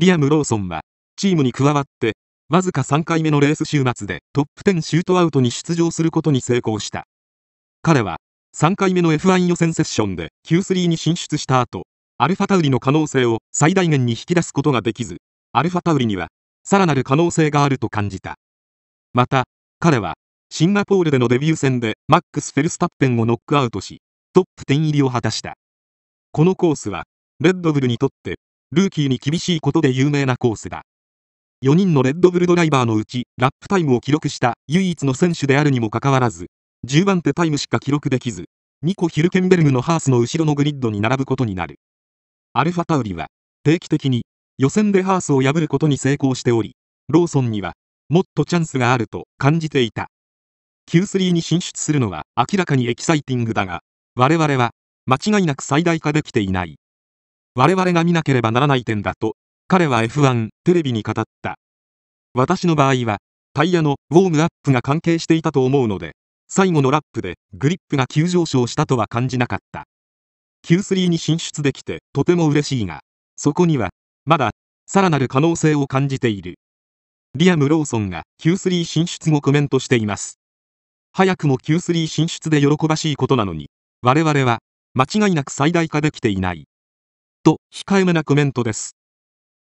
リアム・ローソンは、チームに加わって、わずか3回目のレース週末でトップ10シュートアウトに出場することに成功した。彼は、3回目の F1 予選セッションで Q3 に進出した後、アルファタウリの可能性を最大限に引き出すことができず、アルファタウリには、さらなる可能性があると感じた。また、彼は、シンガポールでのデビュー戦でマックス・フェルスタッペンをノックアウトし、トップ10入りを果たした。このコースは、レッドブルにとってルーキーに厳しいことで有名なコースだ。4人のレッドブルドライバーのうち、ラップタイムを記録した唯一の選手であるにもかかわらず、10番手タイムしか記録できず、ニコ・ヒルケンベルグのハースの後ろのグリッドに並ぶことになる。アルファタウリは、定期的に予選でハースを破ることに成功しており、ローソンには、もっとチャンスがあると感じていた。Q3 に進出するのは明らかにエキサイティングだが、我々は間違いなく最大化できていない。我々が見なければならない点だと、彼は F1 テレビに語った。私の場合は、タイヤのウォームアップが関係していたと思うので、最後のラップでグリップが急上昇したとは感じなかった。Q3 に進出できてとても嬉しいが、そこには、まだ、さらなる可能性を感じている。リアム・ローソンが Q3 進出後コメントしています。早くも Q3 進出で喜ばしいことなのに、我々は、間違いなく最大化できていない。と控えめなコメントです。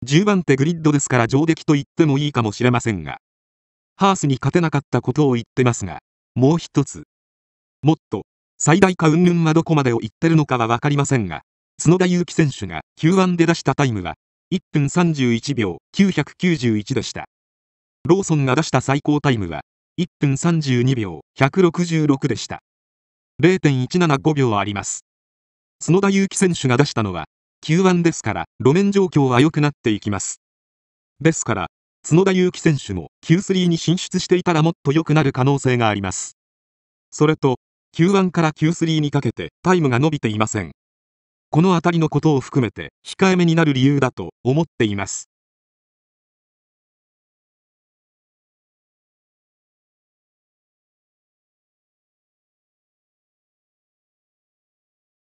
10番手グリッドですから上出来と言ってもいいかもしれませんが、ハースに勝てなかったことを言ってますが、もう一つ。もっと、最大ん云々はどこまでを言ってるのかはわかりませんが、角田祐希選手が Q1 で出したタイムは、1分31秒991でした。ローソンが出した最高タイムは、1分32秒166でした。0.175秒あります。角田祐希選手が出したのは、急弯ですから路面状況は良くなっていきます。ですから、角田祐希選手も Q3 に進出していたらもっと良くなる可能性があります。それと、Q1 から Q3 にかけてタイムが伸びていません。このあたりのことを含めて控えめになる理由だと思っています。